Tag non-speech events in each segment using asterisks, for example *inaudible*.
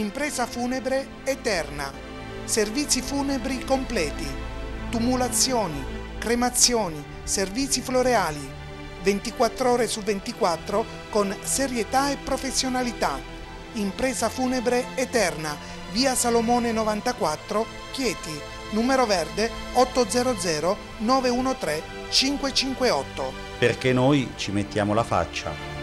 impresa funebre eterna, servizi funebri completi, tumulazioni, cremazioni, servizi floreali, 24 ore su 24 con serietà e professionalità. Impresa funebre eterna, via Salomone 94, Chieti, numero verde 800 913 558. Perché noi ci mettiamo la faccia.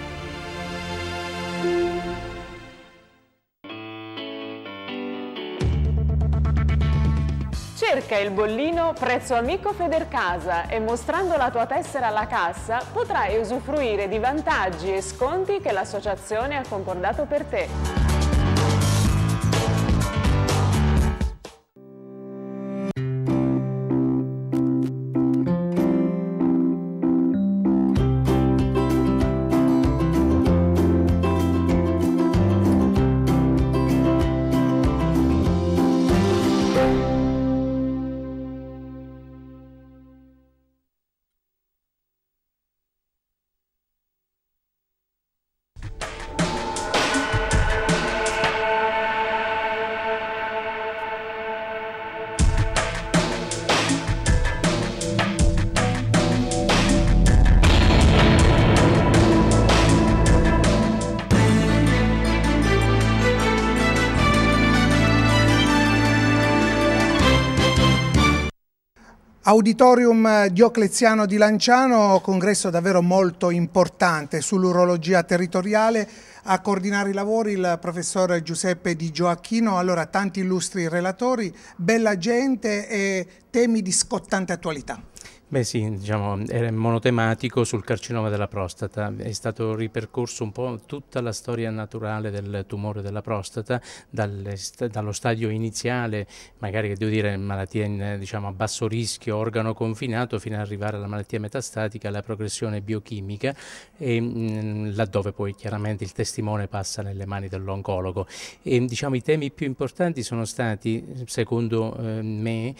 Pesca il bollino, prezzo amico Federcasa e mostrando la tua tessera alla cassa potrai usufruire di vantaggi e sconti che l'associazione ha concordato per te. Auditorium Diocleziano di Lanciano, congresso davvero molto importante sull'urologia territoriale. A coordinare i lavori il professor Giuseppe Di Gioacchino, allora tanti illustri relatori, bella gente e temi di scottante attualità. Beh sì, diciamo, era monotematico sul carcinoma della prostata, è stato ripercorso un po' tutta la storia naturale del tumore della prostata, dal, dallo stadio iniziale, magari che devo dire malattia in, eh, diciamo, a basso rischio, organo confinato, fino ad arrivare alla malattia metastatica, alla progressione biochimica, e, mh, mm, laddove poi chiaramente il testimone passa nelle mani dell'oncologo. E, diciamo, I temi più importanti sono stati, secondo eh, me,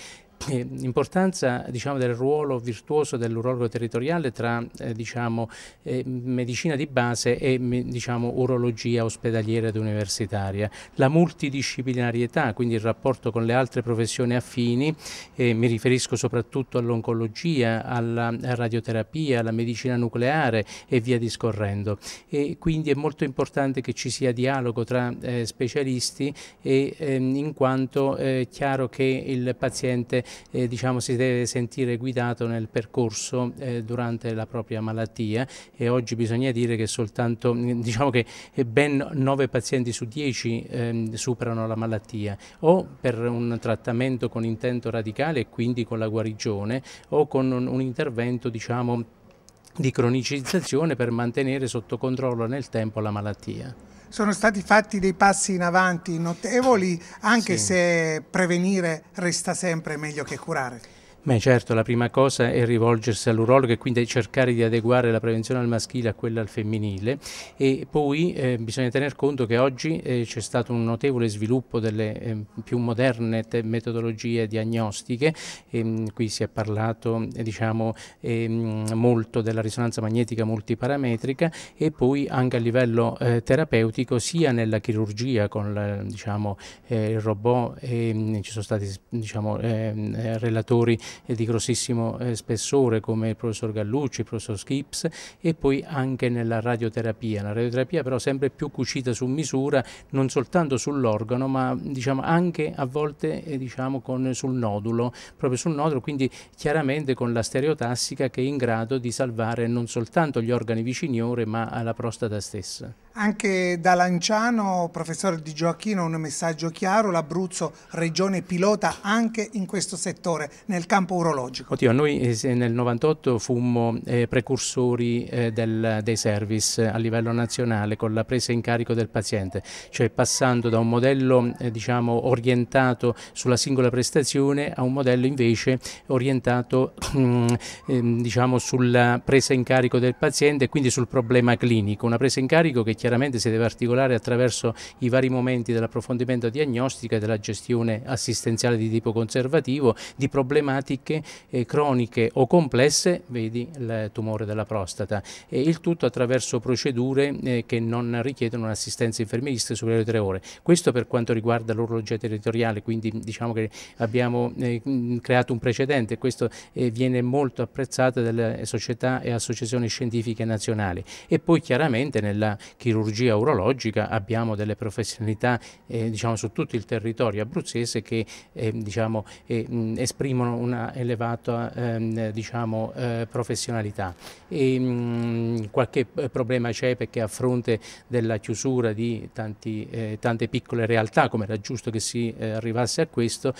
l'importanza diciamo, del ruolo virtuoso dell'urologo territoriale tra eh, diciamo, eh, medicina di base e diciamo, urologia ospedaliera ed universitaria, la multidisciplinarietà, quindi il rapporto con le altre professioni affini, eh, mi riferisco soprattutto all'oncologia, alla radioterapia, alla medicina nucleare e via discorrendo. E quindi è molto importante che ci sia dialogo tra eh, specialisti e, ehm, in quanto è eh, chiaro che il paziente eh, diciamo, si deve sentire guidato nel percorso eh, durante la propria malattia e oggi bisogna dire che soltanto *laughs* diciamo che eh, ben 9 pazienti su 10 eh, superano la malattia o per un trattamento con intento radicale e quindi con la guarigione o con un, un intervento diciamo di cronicizzazione per mantenere sotto controllo nel tempo la malattia sono stati fatti dei passi in avanti notevoli, anche sì. se prevenire resta sempre meglio che curare. Beh, certo, la prima cosa è rivolgersi all'urologo e quindi cercare di adeguare la prevenzione al maschile a quella al femminile e poi eh, bisogna tener conto che oggi eh, c'è stato un notevole sviluppo delle eh, più moderne metodologie diagnostiche, e, ehm, qui si è parlato diciamo, ehm, molto della risonanza magnetica multiparametrica e poi anche a livello eh, terapeutico sia nella chirurgia con la, diciamo, eh, il robot, ehm, ci sono stati diciamo, eh, relatori di grossissimo eh, spessore come il professor Gallucci, il professor Skips e poi anche nella radioterapia. La radioterapia però sempre più cucita su misura, non soltanto sull'organo, ma diciamo, anche a volte eh, diciamo, con, sul nodulo, proprio sul nodulo, quindi chiaramente con la stereotassica che è in grado di salvare non soltanto gli organi viciniore, ma la prostata stessa. Anche da Lanciano, professore Di Gioacchino, un messaggio chiaro, l'Abruzzo regione pilota anche in questo settore, nel campo urologico. Oddio, noi eh, nel 1998 fummo eh, precursori eh, del, dei service a livello nazionale con la presa in carico del paziente, cioè passando da un modello eh, diciamo, orientato sulla singola prestazione a un modello invece orientato *clears throat* ehm, diciamo, sulla presa in carico del paziente e quindi sul problema clinico, una presa in carico che chiaramente si deve articolare attraverso i vari momenti dell'approfondimento diagnostica e della gestione assistenziale di tipo conservativo di problematiche eh, croniche o complesse, vedi il tumore della prostata, e il tutto attraverso procedure eh, che non richiedono un'assistenza infermieristica superiore a tre ore. Questo per quanto riguarda l'orologia territoriale, quindi diciamo che abbiamo eh, mm, creato un precedente, questo eh, viene molto apprezzato dalle società e associazioni scientifiche nazionali. E poi chiaramente nella chirurgia chirurgia urologica, abbiamo delle professionalità eh, diciamo, su tutto il territorio abruzzese che eh, diciamo, eh, esprimono una elevata ehm, diciamo, eh, professionalità. E, mh, qualche eh, problema c'è perché a fronte della chiusura di tanti, eh, tante piccole realtà, come era giusto che si arrivasse a questo,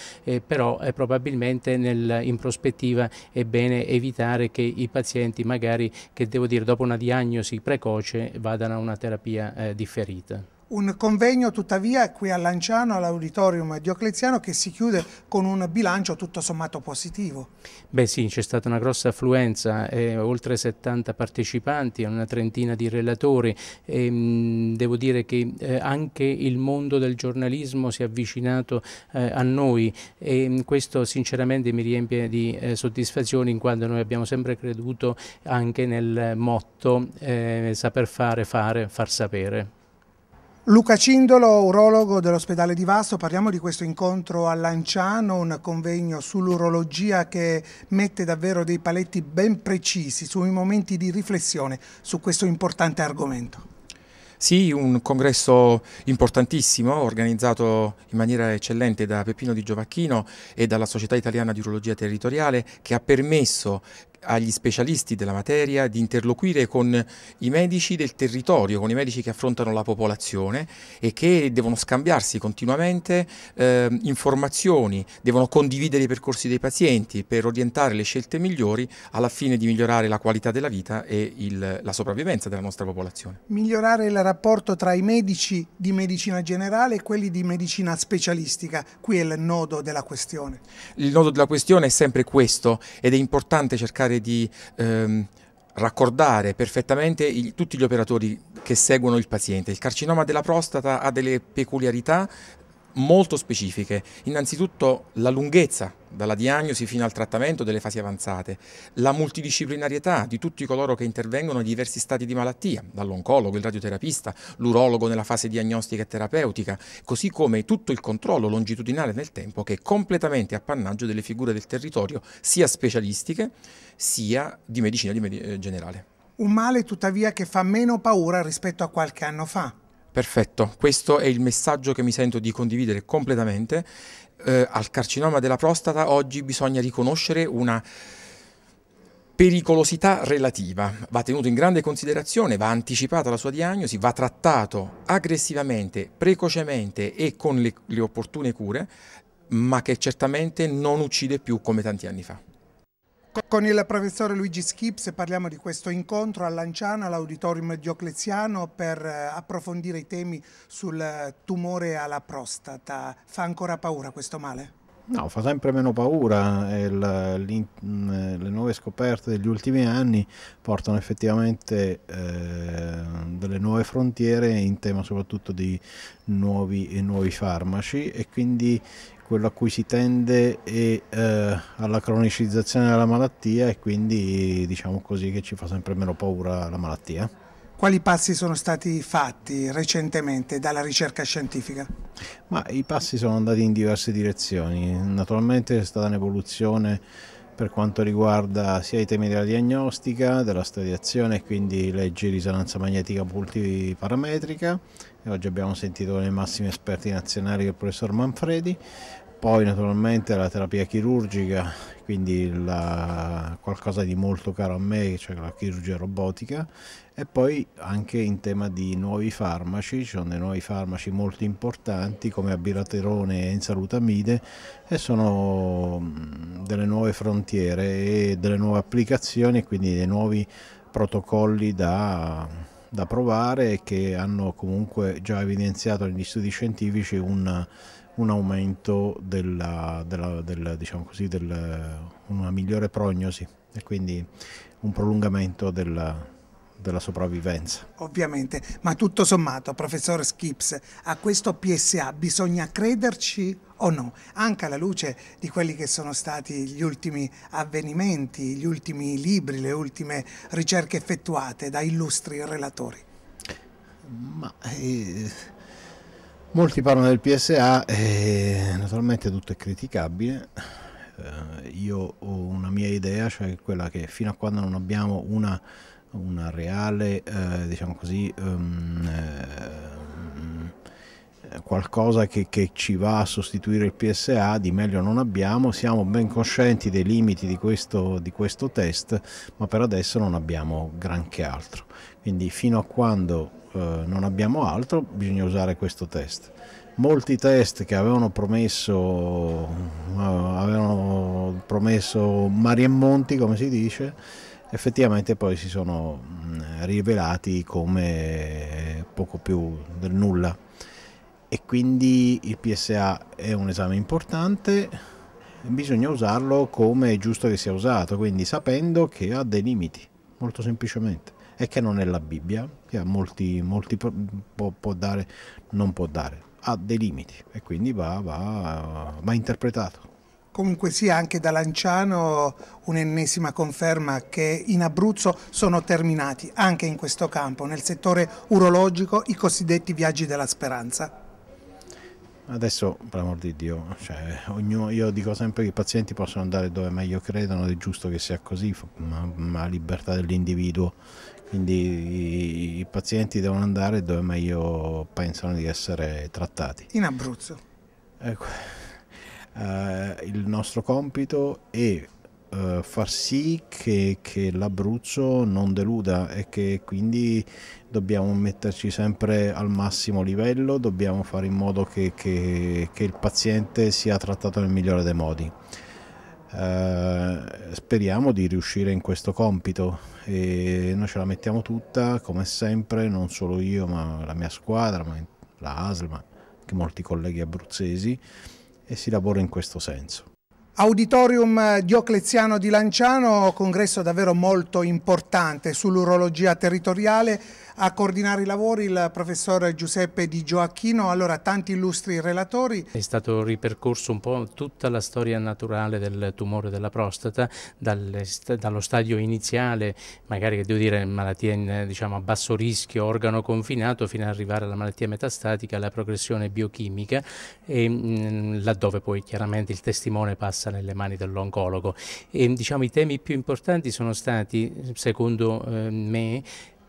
però probabilmente nel, in prospettiva è bene evitare che i pazienti magari, che devo dire, dopo una diagnosi precoce vadano a una terapia terapia eh, differita. Un convegno tuttavia qui a Lanciano, all'auditorium Diocleziano, che si chiude con un bilancio tutto sommato positivo. Beh sì, c'è stata una grossa affluenza, eh, oltre 70 partecipanti, una trentina di relatori. E, ehm, mh, devo dire che eh, anche il mondo del giornalismo si è avvicinato eh, a noi e mh, mm, questo sinceramente mi riempie di eh, soddisfazione in quanto noi abbiamo sempre creduto anche nel motto eh, saper fare, fare, far sapere. Luca Cindolo, urologo dell'ospedale di Vasto, parliamo di questo incontro a Lanciano, un convegno sull'urologia che mette davvero dei paletti ben precisi sui momenti di riflessione su questo importante argomento. Sì, un congresso importantissimo organizzato in maniera eccellente da Peppino Di Giovacchino e dalla Società Italiana di Urologia Territoriale che ha permesso agli specialisti della materia di interloquire con i medici del territorio, con i medici che affrontano la popolazione e che devono scambiarsi continuamente eh, informazioni, devono condividere i percorsi dei pazienti per orientare le scelte migliori alla fine di migliorare la qualità della vita e il, la sopravvivenza della nostra popolazione. Migliorare il rapporto tra i medici di medicina generale e quelli di medicina specialistica, qui è il nodo della questione. Il nodo della questione è sempre questo ed è importante cercare cercare di ehm, raccordare perfettamente il, tutti gli operatori che seguono il paziente. Il carcinoma della prostata ha delle peculiarità molto specifiche. Innanzitutto la lunghezza, dalla diagnosi fino al trattamento delle fasi avanzate, la multidisciplinarietà di tutti coloro che intervengono nei diversi stati di malattia, dall'oncologo, il radioterapista, l'urologo nella fase diagnostica e terapeutica, così come tutto il controllo longitudinale nel tempo che è completamente appannaggio delle figure del territorio, sia specialistiche sia di medicina di med eh, generale. Un male tuttavia che fa meno paura rispetto a qualche anno fa. Perfetto, questo è il messaggio che mi sento di condividere completamente. Eh, al carcinoma della prostata oggi bisogna riconoscere una pericolosità relativa. Va tenuto in grande considerazione, va anticipata la sua diagnosi, va trattato aggressivamente, precocemente e con le, le opportune cure, ma che certamente non uccide più come tanti anni fa. Con il professore Luigi Schips parliamo di questo incontro a Lanciano, all'auditorium diocleziano, per eh, approfondire i temi sul eh, tumore alla prostata. Fa ancora paura questo male? No, fa sempre meno paura, la, mm, le nuove scoperte degli ultimi anni portano effettivamente eh, delle nuove frontiere in tema soprattutto di nuovi, nuovi farmaci e quindi quello a cui si tende e eh, alla cronicizzazione della malattia e quindi diciamo così che ci fa sempre meno paura la malattia. Quali passi sono stati fatti recentemente dalla ricerca scientifica? Ma I passi sono andati in diverse direzioni, naturalmente c'è stata un'evoluzione per quanto riguarda sia i temi della diagnostica, della stadiazione, quindi leggi risonanza magnetica multiparametrica. E oggi abbiamo sentito con i massimi esperti nazionali il professor Manfredi, poi naturalmente la terapia chirurgica quindi la, qualcosa di molto caro a me cioè la chirurgia robotica e poi anche in tema di nuovi farmaci ci sono dei nuovi farmaci molto importanti come abilaterone e insalutamide e sono delle nuove frontiere e delle nuove applicazioni e quindi dei nuovi protocolli da, da provare che hanno comunque già evidenziato negli studi scientifici un un aumento della, della, della, diciamo così, una migliore prognosi e quindi un prolungamento della, della sopravvivenza. Ovviamente, ma tutto sommato, professore Skips, a questo PSA bisogna crederci o no? Anche alla luce di quelli che sono stati gli ultimi avvenimenti, gli ultimi libri, le ultime ricerche effettuate da illustri relatori. Ma eh, Molti parlano del PSA e naturalmente tutto è criticabile. Eh, io ho una mia idea, cioè quella che fino a quando non abbiamo una, una reale, eh, diciamo così, um, eh, qualcosa che, che, ci va a sostituire il PSA, di meglio non abbiamo, siamo ben coscienti dei limiti di questo, di questo test, ma per adesso non abbiamo granché altro. Quindi fino a quando eh, non abbiamo altro, bisogna usare questo test. Molti test che avevano promesso, eh, avevano promesso mari e monti, come si dice, effettivamente poi si sono mm, rivelati come poco più del nulla. E quindi il PSA è un esame importante, bisogna usarlo come è giusto che sia usato, quindi sapendo che ha dei limiti, molto semplicemente e che non è la Bibbia, che a molti, molti può, può, dare, non può dare, ha dei limiti e quindi va, va, va interpretato. Comunque sia anche da Lanciano un'ennesima conferma che in Abruzzo sono terminati anche in questo campo, nel settore urologico, i cosiddetti viaggi della speranza. Adesso, per l'amor di Dio, cioè, ognuno, io dico sempre che i pazienti possono andare dove meglio credono ed è giusto che sia così, ma, ma libertà dell'individuo quindi i pazienti devono andare dove meglio pensano di essere trattati. In Abruzzo. Ecco, eh, il nostro compito è eh, far sì che, che l'Abruzzo non deluda e che quindi dobbiamo metterci sempre al massimo livello, dobbiamo fare in modo che, che, che il paziente sia trattato nel migliore dei modi. Uh, speriamo di riuscire in questo compito e noi ce la mettiamo tutta come sempre non solo io ma la mia squadra ma la ASL ma anche molti colleghi abruzzesi e si lavora in questo senso Auditorium Diocleziano di Lanciano, congresso davvero molto importante sull'urologia territoriale, a coordinare i lavori il professor Giuseppe Di Gioacchino, allora tanti illustri relatori. È stato ripercorso un po' tutta la storia naturale del tumore della prostata, dallo stadio iniziale, magari che devo dire malattia in, diciamo, a basso rischio, organo confinato, fino ad arrivare alla malattia metastatica, alla progressione biochimica, e, mh, mm, laddove poi chiaramente il testimone passa nelle mani dell'oncologo. diciamo, I temi più importanti sono stati, secondo eh, me,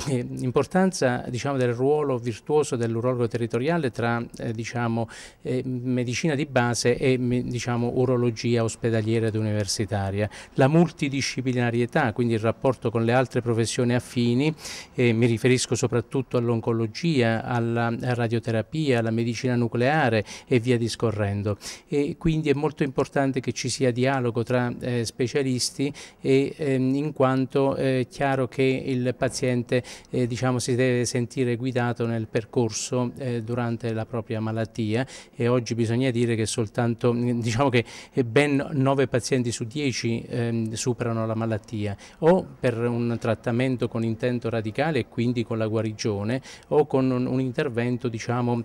eh, importanza diciamo, del ruolo virtuoso dell'urologo territoriale tra eh, diciamo, eh, medicina di base e diciamo, urologia ospedaliera ed universitaria, la multidisciplinarietà, quindi il rapporto con le altre professioni affini, eh, mi riferisco soprattutto all'oncologia, alla radioterapia, alla medicina nucleare e via discorrendo. E quindi è molto importante che ci sia dialogo tra eh, specialisti e, ehm, in quanto eh, è chiaro che il paziente eh, diciamo, si deve sentire guidato nel percorso eh, durante la propria malattia e oggi bisogna dire che soltanto mm, diciamo che eh, ben 9 pazienti su 10 ehm, superano la malattia o per un trattamento con intento radicale e quindi con la guarigione o con un, un intervento diciamo,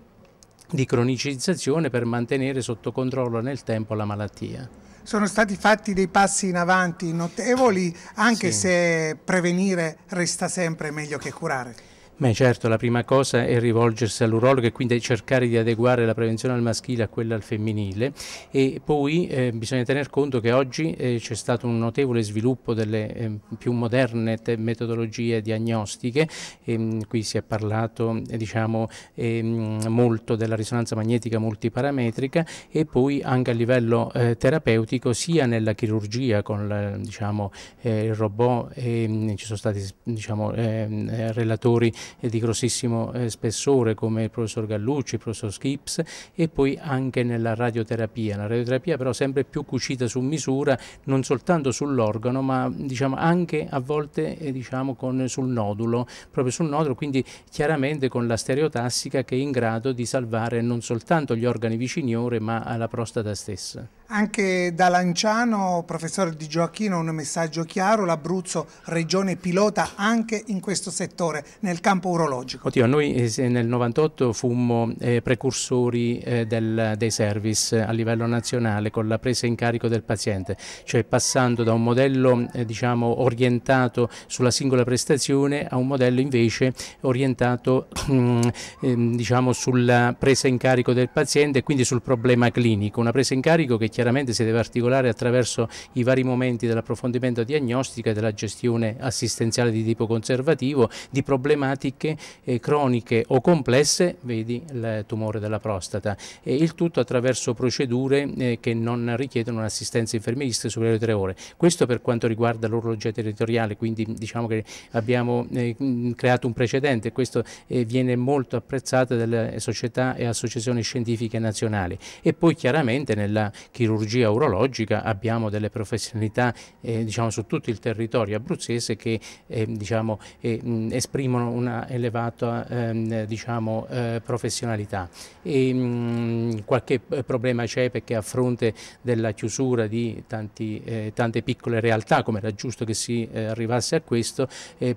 di cronicizzazione per mantenere sotto controllo nel tempo la malattia sono stati fatti dei passi in avanti notevoli, anche sì. se prevenire resta sempre meglio che curare. Beh, certo, la prima cosa è rivolgersi all'urologo e quindi cercare di adeguare la prevenzione al maschile a quella al femminile e poi eh, bisogna tener conto che oggi eh, c'è stato un notevole sviluppo delle eh, più moderne metodologie diagnostiche, e, ehm, qui si è parlato diciamo, ehm, molto della risonanza magnetica multiparametrica e poi anche a livello eh, terapeutico sia nella chirurgia con la, diciamo, eh, il robot, ehm, ci sono stati diciamo, eh, relatori di grossissimo eh, spessore come il professor Gallucci, il professor Skips e poi anche nella radioterapia. La radioterapia però sempre più cucita su misura, non soltanto sull'organo, ma diciamo, anche a volte eh, diciamo, con, sul nodulo, proprio sul nodulo, quindi chiaramente con la stereotassica che è in grado di salvare non soltanto gli organi viciniore, ma la prostata stessa. Anche da Lanciano, professore Di Gioacchino, un messaggio chiaro, l'Abruzzo regione pilota anche in questo settore, nel campo urologico. Oddio, noi eh, nel 98 fummo eh, precursori eh, del, dei service a livello nazionale con la presa in carico del paziente, cioè passando da un modello eh, diciamo, orientato sulla singola prestazione a un modello invece orientato *clears throat* ehm, diciamo, sulla presa in carico del paziente e quindi sul problema clinico, una presa in carico che chiaramente si deve articolare attraverso i vari momenti dell'approfondimento diagnostico e della gestione assistenziale di tipo conservativo di problematiche eh, croniche o complesse, vedi il tumore della prostata, e il tutto attraverso procedure eh, che non richiedono un'assistenza infermieristica superiore a tre ore. Questo per quanto riguarda l'orologia territoriale, quindi diciamo che abbiamo eh, creato un precedente, questo eh, viene molto apprezzato dalle società e associazioni scientifiche nazionali e poi chiaramente nella chirurgia chirurgia urologica, abbiamo delle professionalità eh, diciamo, su tutto il territorio abruzzese che eh, diciamo, eh, esprimono una elevata ehm, diciamo, eh, professionalità. E, mh, qualche eh, problema c'è perché a fronte della chiusura di tanti, eh, tante piccole realtà, come era giusto che si arrivasse a questo,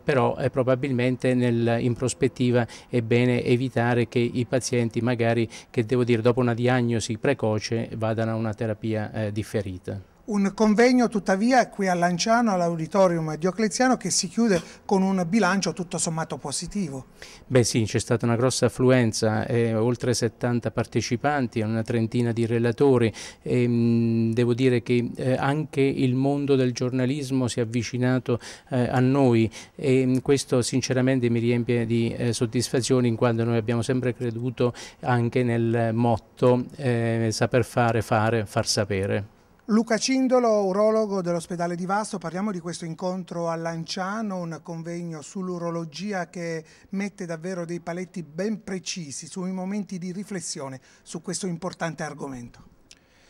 però probabilmente nel, in prospettiva è bene evitare che i pazienti magari, che devo dire, dopo una diagnosi precoce vadano a una terapia terapia eh, differita. Un convegno tuttavia qui a Lanciano, all'auditorium Diocleziano, che si chiude con un bilancio tutto sommato positivo. Beh sì, c'è stata una grossa affluenza, eh, oltre 70 partecipanti, una trentina di relatori. E, ehm, mh, devo dire che eh, anche il mondo del giornalismo si è avvicinato eh, a noi e mh, mm, questo sinceramente mi riempie di eh, soddisfazione in quanto noi abbiamo sempre creduto anche nel motto eh, saper fare, fare, far sapere. Luca Cindolo, urologo dell'ospedale di Vasto, parliamo di questo incontro a Lanciano, un convegno sull'urologia che mette davvero dei paletti ben precisi sui momenti di riflessione su questo importante argomento.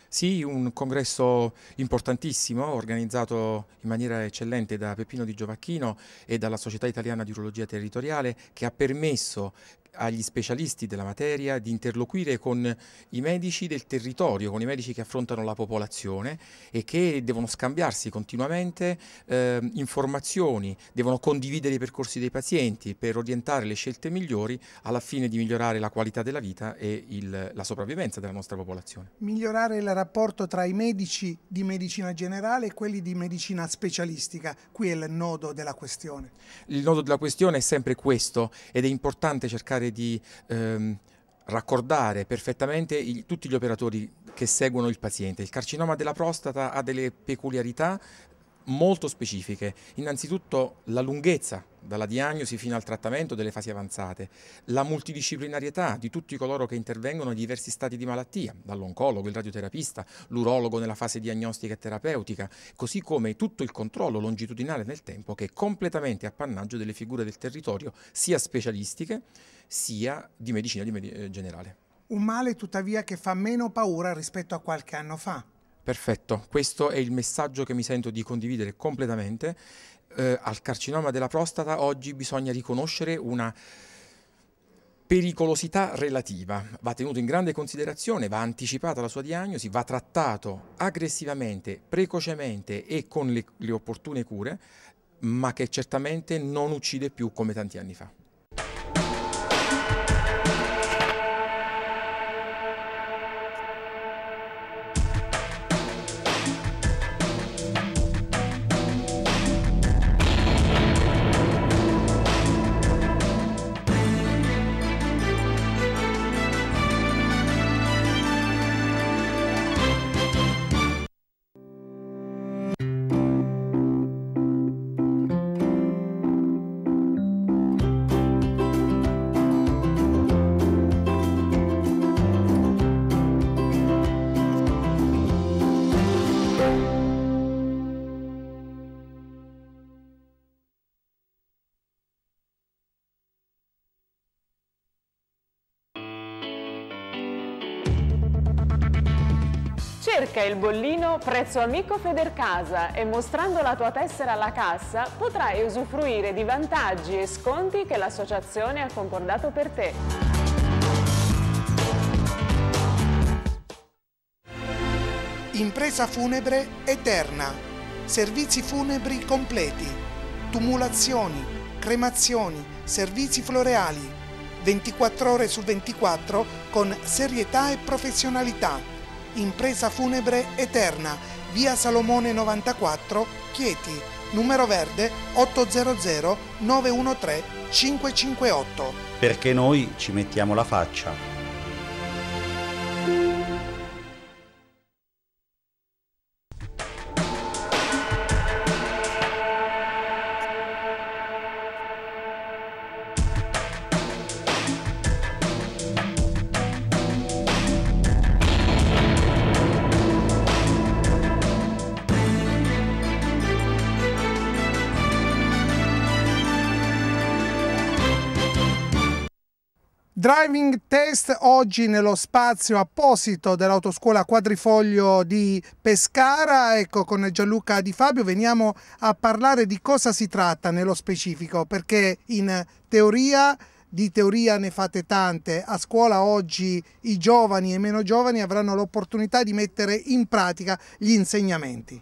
Sì, un congresso importantissimo organizzato in maniera eccellente da Peppino Di Giovacchino e dalla Società Italiana di Urologia Territoriale che ha permesso agli specialisti della materia di interloquire con i medici del territorio, con i medici che affrontano la popolazione e che devono scambiarsi continuamente eh, informazioni, devono condividere i percorsi dei pazienti per orientare le scelte migliori alla fine di migliorare la qualità della vita e il, la sopravvivenza della nostra popolazione. Migliorare il rapporto tra i medici di medicina generale e quelli di medicina specialistica, qui è il nodo della questione. Il nodo della questione è sempre questo ed è importante cercare cercare di ehm, raccordare perfettamente il, tutti gli operatori che seguono il paziente. Il carcinoma della prostata ha delle peculiarità molto specifiche. Innanzitutto la lunghezza dalla diagnosi fino al trattamento delle fasi avanzate, la multidisciplinarietà di tutti coloro che intervengono in diversi stati di malattia, dall'oncologo, il radioterapista, l'urologo nella fase diagnostica e terapeutica, così come tutto il controllo longitudinale nel tempo che è completamente appannaggio delle figure del territorio, sia specialistiche sia di medicina di med eh, generale. Un male tuttavia che fa meno paura rispetto a qualche anno fa. Perfetto, questo è il messaggio che mi sento di condividere completamente. Eh, al carcinoma della prostata oggi bisogna riconoscere una pericolosità relativa. Va tenuto in grande considerazione, va anticipata la sua diagnosi, va trattato aggressivamente, precocemente e con le, le opportune cure, ma che certamente non uccide più come tanti anni fa. Cerca il bollino Prezzo Amico Federcasa e mostrando la tua tessera alla cassa potrai usufruire di vantaggi e sconti che l'associazione ha concordato per te. Impresa funebre eterna. Servizi funebri completi. Tumulazioni, cremazioni, servizi floreali. 24 ore su 24 con serietà e professionalità Impresa funebre Eterna, via Salomone 94, Chieti, numero verde 800 913 558. Perché noi ci mettiamo la faccia. Driving test oggi nello spazio apposito dell'autoscuola quadrifoglio di Pescara. Ecco, con Gianluca Di Fabio veniamo a parlare di cosa si tratta nello specifico, perché in teoria di teoria ne fate tante. A scuola oggi i giovani e meno giovani avranno l'opportunità di mettere in pratica gli insegnamenti.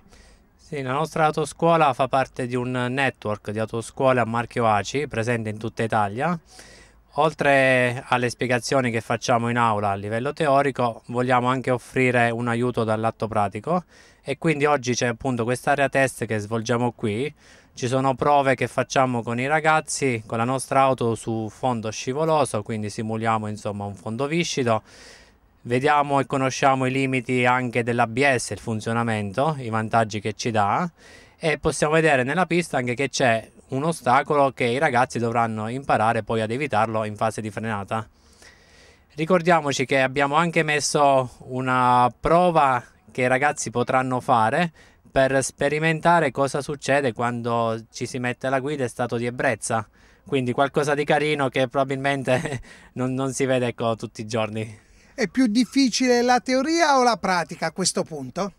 Sì, la nostra autoscuola fa parte di un network di autoscuole a marchio ACI presente in tutta Italia Oltre alle spiegazioni che facciamo in aula a livello teorico, vogliamo anche offrire un aiuto dal lato pratico e quindi oggi c'è appunto quest'area test che svolgiamo qui. Ci sono prove che facciamo con i ragazzi con la nostra auto su fondo scivoloso, quindi simuliamo insomma un fondo viscido. Vediamo e conosciamo i limiti anche dell'ABS, il funzionamento, i vantaggi che ci dà e possiamo vedere nella pista anche che c'è un ostacolo che i ragazzi dovranno imparare poi ad evitarlo in fase di frenata. Ricordiamoci che abbiamo anche messo una prova che i ragazzi potranno fare per sperimentare cosa succede quando ci si mette alla guida in stato di ebbrezza. Quindi qualcosa di carino che probabilmente *laughs* non, non si vede ecco, tutti i giorni. È più difficile la teoria o la pratica a questo punto?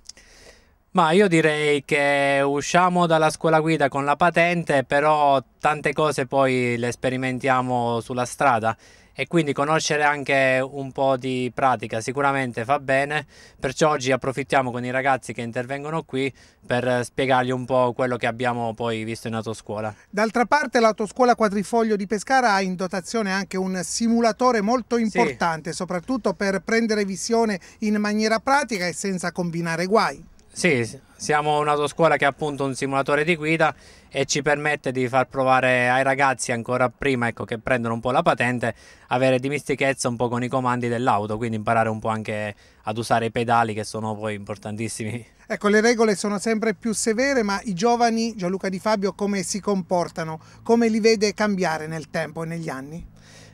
Ma io direi che usciamo dalla scuola guida con la patente, però tante cose poi le sperimentiamo sulla strada e quindi conoscere anche un po' di pratica sicuramente fa bene, perciò oggi approfittiamo con i ragazzi che intervengono qui per spiegargli un po' quello che abbiamo poi visto in autoscuola. D'altra parte l'autoscuola quadrifoglio di Pescara ha in dotazione anche un simulatore molto importante, sì. soprattutto per prendere visione in maniera pratica e senza combinare guai. Sì, siamo un'autoscuola che è appunto un simulatore di guida e ci permette di far provare ai ragazzi ancora prima ecco, che prendono un po' la patente, avere dimestichezza un po' con i comandi dell'auto, quindi imparare un po' anche ad usare i pedali che sono poi importantissimi. Ecco, le regole sono sempre più severe, ma i giovani, Gianluca Di Fabio, come si comportano? Come li vede cambiare nel tempo e negli anni?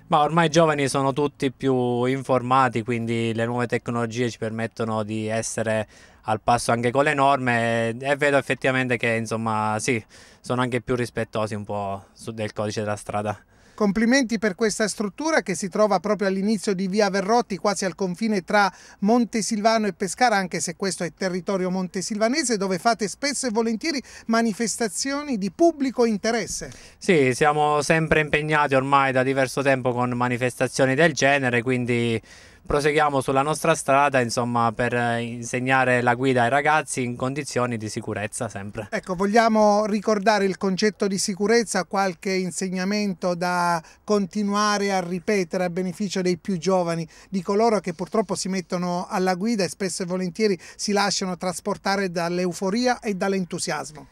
Ma ormai i giovani sono tutti più informati, quindi le nuove tecnologie ci permettono di essere al passo anche con le norme e vedo effettivamente che insomma sì, sono anche più rispettosi un po' del codice della strada. Complimenti per questa struttura che si trova proprio all'inizio di via Verrotti, quasi al confine tra Montesilvano e Pescara, anche se questo è territorio montesilvanese, dove fate spesso e volentieri manifestazioni di pubblico interesse. Sì, siamo sempre impegnati ormai da diverso tempo con manifestazioni del genere, quindi proseguiamo sulla nostra strada, insomma, per eh, insegnare la guida ai ragazzi in condizioni di sicurezza sempre. Ecco, vogliamo ricordare il concetto di sicurezza, qualche insegnamento da continuare a ripetere a beneficio dei più giovani, di coloro che purtroppo si mettono alla guida e spesso e volentieri si lasciano trasportare dall'euforia e dall'entusiasmo.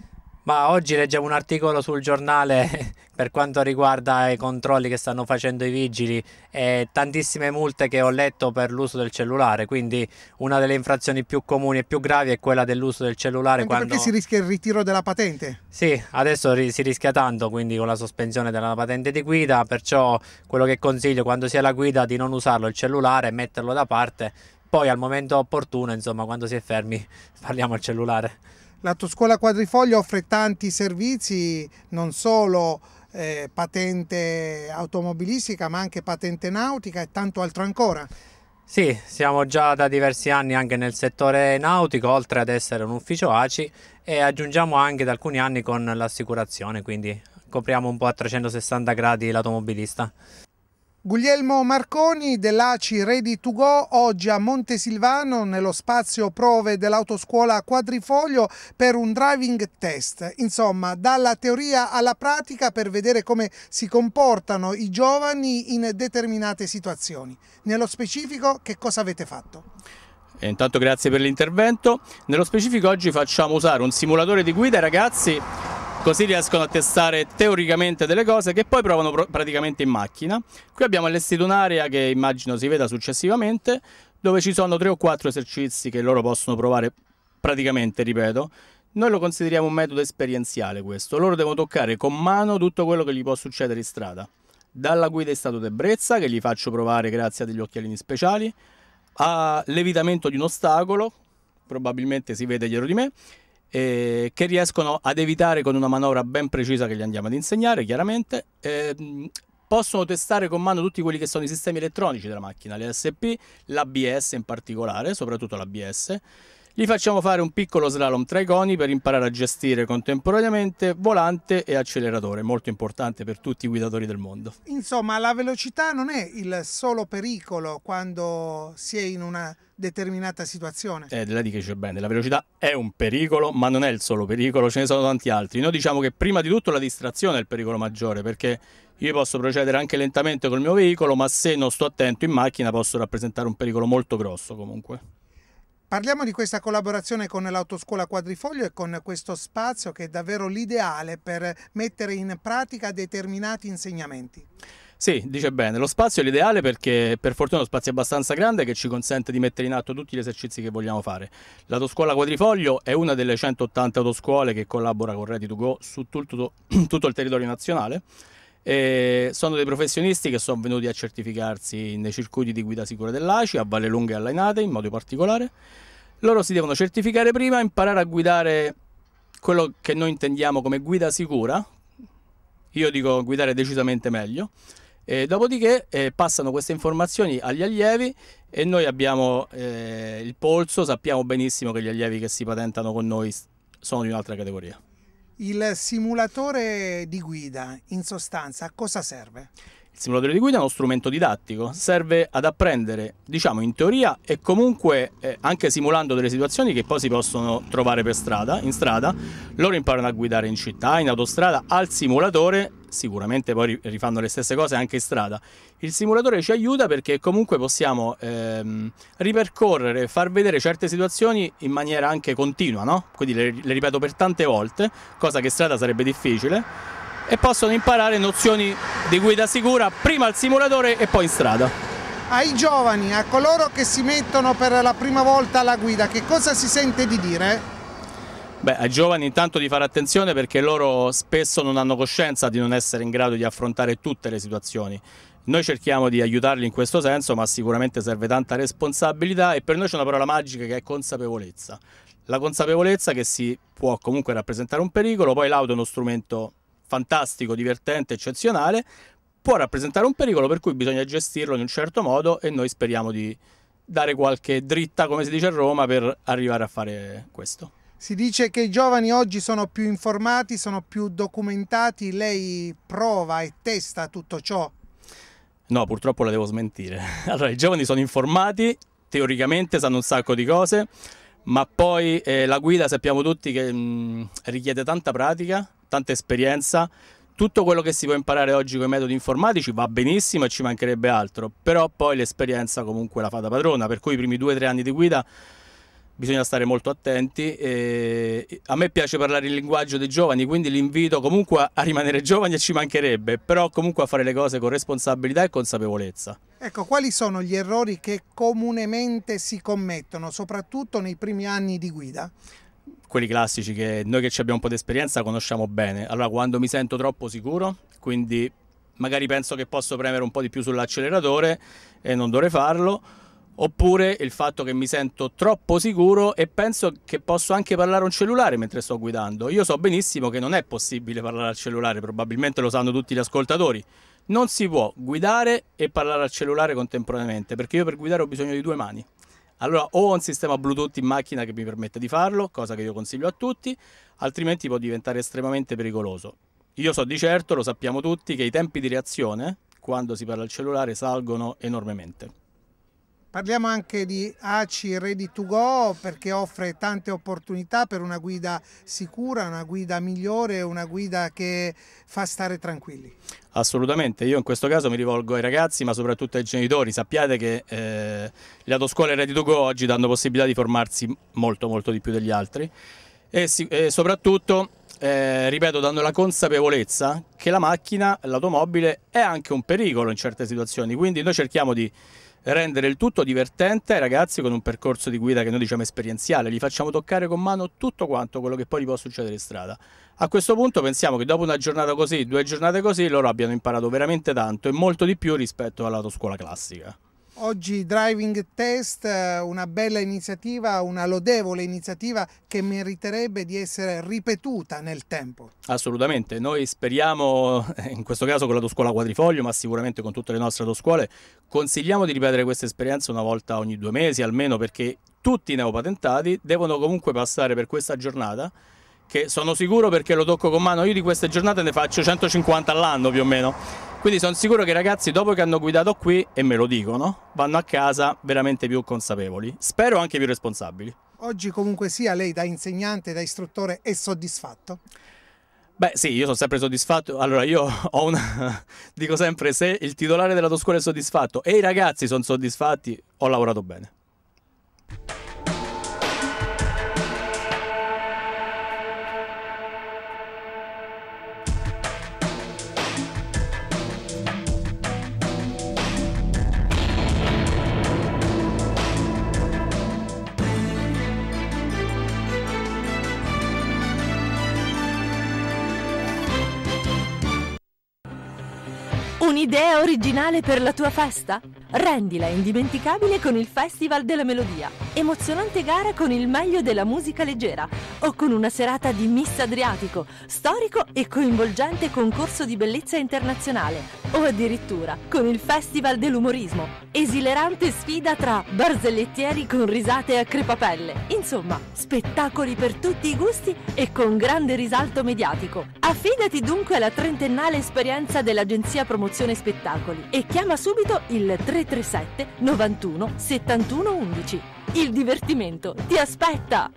Ma oggi leggevo un articolo sul giornale *laughs* per quanto riguarda i controlli che stanno facendo i vigili e tantissime multe che ho letto per l'uso del cellulare, quindi una delle infrazioni più comuni e più gravi è quella dell'uso del cellulare. Anche quando... Perché si rischia il ritiro della patente? Sì, adesso ri si rischia tanto, quindi con la sospensione della patente di guida, perciò quello che consiglio quando si è alla guida di non usarlo il cellulare, metterlo da parte, poi al momento opportuno, insomma, quando si è fermi, *laughs* parliamo al cellulare. L'autoscuola Quadrifoglio offre tanti servizi, non solo eh, patente automobilistica ma anche patente nautica e tanto altro ancora. Sì, siamo già da diversi anni anche nel settore nautico, oltre ad essere un ufficio ACI e aggiungiamo anche da alcuni anni con l'assicurazione, quindi copriamo un po' a 360 gradi l'automobilista. Guglielmo Marconi dell'ACI Ready to Go oggi a Montesilvano nello spazio prove dell'autoscuola Quadrifoglio per un driving test. Insomma, dalla teoria alla pratica per vedere come si comportano i giovani in determinate situazioni. Nello specifico, che cosa avete fatto? E eh, intanto grazie per l'intervento. Nello specifico oggi facciamo usare un simulatore di guida ai ragazzi così riescono a testare teoricamente delle cose che poi provano pr praticamente in macchina. Qui abbiamo allestito un'area che immagino si veda successivamente, dove ci sono tre o quattro esercizi che loro possono provare praticamente, ripeto. Noi lo consideriamo un metodo esperienziale questo, loro devono toccare con mano tutto quello che gli può succedere in strada. Dalla guida in stato d'ebbrezza, che gli faccio provare grazie a degli occhialini speciali, all'evitamento di un ostacolo, probabilmente si vede dietro di me, eh, che riescono ad evitare con una manovra ben precisa che gli andiamo ad insegnare, chiaramente. Eh, possono testare con mano tutti quelli che sono i sistemi elettronici della macchina, l'ESP, l'ABS in particolare, soprattutto l'ABS. Gli facciamo fare un piccolo slalom tra i coni per imparare a gestire contemporaneamente volante e acceleratore, molto importante per tutti i guidatori del mondo. Insomma, la velocità non è il solo pericolo quando si è in una determinata situazione. Eh, lei dice bene, la velocità è un pericolo, ma non è il solo pericolo, ce ne sono tanti altri. Noi diciamo che prima di tutto la distrazione è il pericolo maggiore, perché io posso procedere anche lentamente col mio veicolo, ma se non sto attento in macchina posso rappresentare un pericolo molto grosso comunque. Parliamo di questa collaborazione con l'autoscuola Quadrifoglio e con questo spazio che è davvero l'ideale per mettere in pratica determinati insegnamenti. Sì, dice bene, lo spazio è l'ideale perché per fortuna lo spazio è abbastanza grande che ci consente di mettere in atto tutti gli esercizi che vogliamo fare. L'autoscuola Quadrifoglio è una delle 180 autoscuole che collabora con Ready2Go su tutto, *clears throat* tutto il territorio nazionale e sono dei professionisti che sono venuti a certificarsi nei circuiti di guida sicura dell'ACI, a Valle Lunghe e all'Ainate in modo particolare. Loro si devono certificare prima, imparare a guidare quello che noi intendiamo come guida sicura. Io dico guidare decisamente meglio. E dopodiché eh, passano queste informazioni agli allievi e noi abbiamo eh, il polso, sappiamo benissimo che gli allievi che si patentano con noi sono di un'altra categoria. Il simulatore di guida, in sostanza, a cosa serve? Il simulatore di guida è uno strumento didattico, serve ad apprendere, diciamo in teoria e comunque eh, anche simulando delle situazioni che poi si possono trovare per strada, in strada, loro imparano a guidare in città, in autostrada, al simulatore sicuramente poi rifanno le stesse cose anche in strada. Il simulatore ci aiuta perché comunque possiamo ehm, ripercorrere, far vedere certe situazioni in maniera anche continua, no? Quindi le, le ripeto per tante volte, cosa che in strada sarebbe difficile e possono imparare nozioni di guida sicura prima al simulatore e poi in strada. Ai giovani, a coloro che si mettono per la prima volta alla guida, che cosa si sente di dire? Beh, ai giovani intanto di fare attenzione perché loro spesso non hanno coscienza di non essere in grado di affrontare tutte le situazioni. Noi cerchiamo di aiutarli in questo senso, ma sicuramente serve tanta responsabilità e per noi c'è una parola magica che è consapevolezza. La consapevolezza che si può comunque rappresentare un pericolo, poi l'auto è uno strumento fantastico, divertente, eccezionale, può rappresentare un pericolo per cui bisogna gestirlo in un certo modo e noi speriamo di dare qualche dritta, come si dice a Roma, per arrivare a fare questo. Si dice che i giovani oggi sono più informati, sono più documentati, lei prova e testa tutto ciò? No, purtroppo la devo smentire. *laughs* Allora, i giovani sono informati, teoricamente sanno un sacco di cose, ma poi eh, la guida sappiamo tutti che mh, mm, richiede tanta pratica, tanta esperienza. Tutto quello che si può imparare oggi con i metodi informatici va benissimo e ci mancherebbe altro, però poi l'esperienza comunque la fa da padrona, per cui i primi due o tre anni di guida bisogna stare molto attenti. E a me piace parlare il linguaggio dei giovani, quindi l'invito comunque a rimanere giovani e ci mancherebbe, però comunque a fare le cose con responsabilità e consapevolezza. Ecco, quali sono gli errori che comunemente si commettono, soprattutto nei primi anni di guida? quelli classici che noi che abbiamo un po' di esperienza conosciamo bene. Allora, quando mi sento troppo sicuro, quindi magari penso che posso premere un po' di più sull'acceleratore e non dovrei farlo, oppure il fatto che mi sento troppo sicuro e penso che posso anche parlare un cellulare mentre sto guidando. Io so benissimo che non è possibile parlare al cellulare, probabilmente lo sanno tutti gli ascoltatori. Non si può guidare e parlare al cellulare contemporaneamente, perché io per guidare ho bisogno di due mani. Allora o ho un sistema Bluetooth in macchina che mi permette di farlo, cosa che io consiglio a tutti, altrimenti può diventare estremamente pericoloso. Io so di certo, lo sappiamo tutti, che i tempi di reazione quando si parla al cellulare salgono enormemente. Parliamo anche di ACI Ready to Go perché offre tante opportunità per una guida sicura, una guida migliore, una guida che fa stare tranquilli. Assolutamente, io in questo caso mi rivolgo ai ragazzi ma soprattutto ai genitori, sappiate che eh, le autoscuole Ready to Go oggi danno possibilità di formarsi molto molto di più degli altri e, e soprattutto eh, ripeto, danno la consapevolezza che la macchina, l'automobile è anche un pericolo in certe situazioni, quindi noi cerchiamo di rendere il tutto divertente ai ragazzi con un percorso di guida che noi diciamo esperienziale, gli facciamo toccare con mano tutto quanto quello che poi gli può succedere in strada. A questo punto pensiamo che dopo una giornata così, due giornate così, loro abbiano imparato veramente tanto e molto di più rispetto all'autoscuola classica. Oggi Driving Test, eh, una bella iniziativa, una lodevole iniziativa che meriterebbe di essere ripetuta nel tempo. Assolutamente, noi speriamo, eh, in questo caso con l'autoscuola quadrifoglio, ma sicuramente con tutte le nostre autoscuole, consigliamo di ripetere questa esperienza una volta ogni due mesi almeno perché tutti i neopatentati devono comunque passare per questa giornata che sono sicuro perché lo tocco con mano, io di queste giornate ne faccio 150 all'anno più o meno quindi sono sicuro che i ragazzi dopo che hanno guidato qui, e me lo dicono, vanno a casa veramente più consapevoli. Spero anche più responsabili. Oggi comunque sia lei da insegnante, da istruttore, è soddisfatto? Beh sì, io sono sempre soddisfatto. Allora io ho una... *laughs* dico sempre se il titolare della tua scuola è soddisfatto e i ragazzi sono soddisfatti, ho lavorato bene. Un'idea originale per la tua festa? Rendila indimenticabile con il Festival della Melodia emozionante gara con il meglio della musica leggera o con una serata di Miss Adriatico, storico e coinvolgente concorso di bellezza internazionale o addirittura con il Festival dell'umorismo, esilerante sfida tra barzellettieri con risate a crepapelle. Insomma, spettacoli per tutti i gusti e con grande risalto mediatico. Affidati dunque alla trentennale esperienza dell'Agenzia Promozione Spettacoli e chiama subito il 337 91 71 11. Il divertimento ti aspetta!